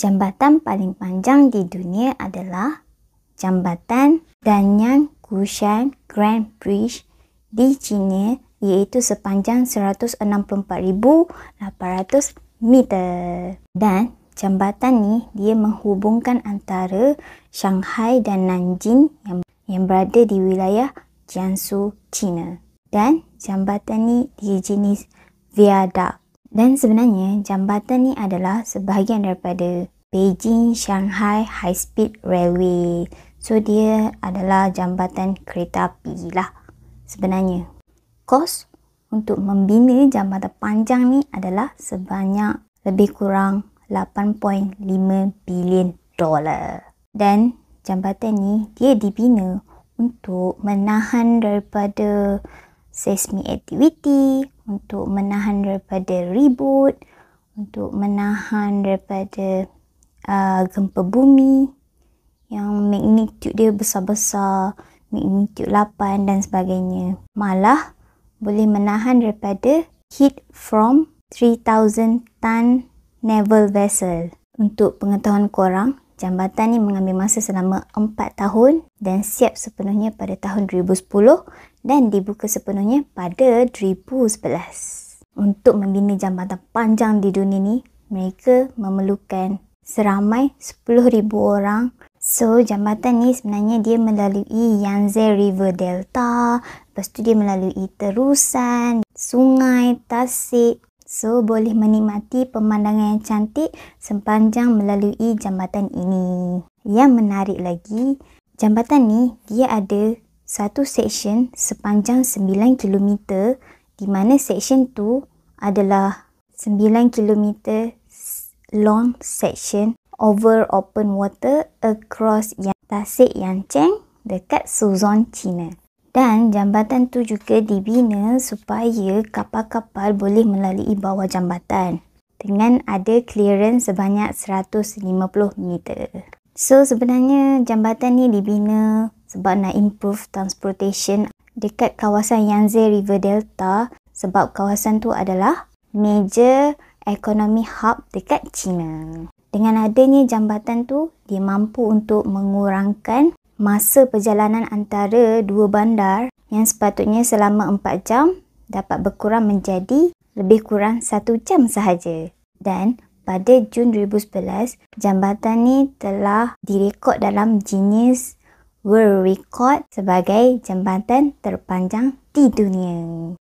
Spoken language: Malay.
Jambatan paling panjang di dunia adalah Jambatan Danyang Gushan Grand Bridge di China iaitu sepanjang 164,800 meter. Dan jambatan ni dia menghubungkan antara Shanghai dan Nanjing yang yang berada di wilayah Jiangsu, China. Dan jambatan ni dia jenis viaduct. Dan sebenarnya jambatan ni adalah sebahagian daripada Beijing Shanghai High Speed Railway. So dia adalah jambatan kereta api lah sebenarnya. Kos untuk membina jambatan panjang ni adalah sebanyak lebih kurang 8.5 bilion dolar. Dan jambatan ni dia dibina untuk menahan daripada seismik activity untuk menahan daripada ribut, untuk menahan daripada uh, gempa bumi yang magnitude dia besar-besar, magnitude 8 dan sebagainya. Malah boleh menahan daripada heat from 3000 ton naval vessel. Untuk pengetahuan korang, jambatan ni mengambil masa selama 4 tahun dan siap sepenuhnya pada tahun 2010 dan dibuka sepenuhnya pada 2011. Untuk membina jambatan panjang di dunia ni, mereka memerlukan seramai 10,000 orang. So, jambatan ni sebenarnya dia melalui Yangtze River Delta, lepas tu dia melalui terusan, sungai, tasik. So, boleh menikmati pemandangan yang cantik sepanjang melalui jambatan ini. Yang menarik lagi, jambatan ni dia ada satu section sepanjang 9 km di mana section tu adalah 9 km long section over open water across yang Tasik Yancheng dekat Suzon China. Dan jambatan tu juga dibina supaya kapal-kapal boleh melalui bawah jambatan dengan ada clearance sebanyak 150 meter. So sebenarnya jambatan ni dibina sebab nak improve transportation dekat kawasan Yangtze River Delta sebab kawasan tu adalah major economy hub dekat China. Dengan adanya jambatan tu, dia mampu untuk mengurangkan masa perjalanan antara dua bandar yang sepatutnya selama 4 jam dapat berkurang menjadi lebih kurang 1 jam sahaja. Dan pada Jun 2011, jambatan ni telah direkod dalam jenis World Record sebagai jambatan terpanjang di dunia.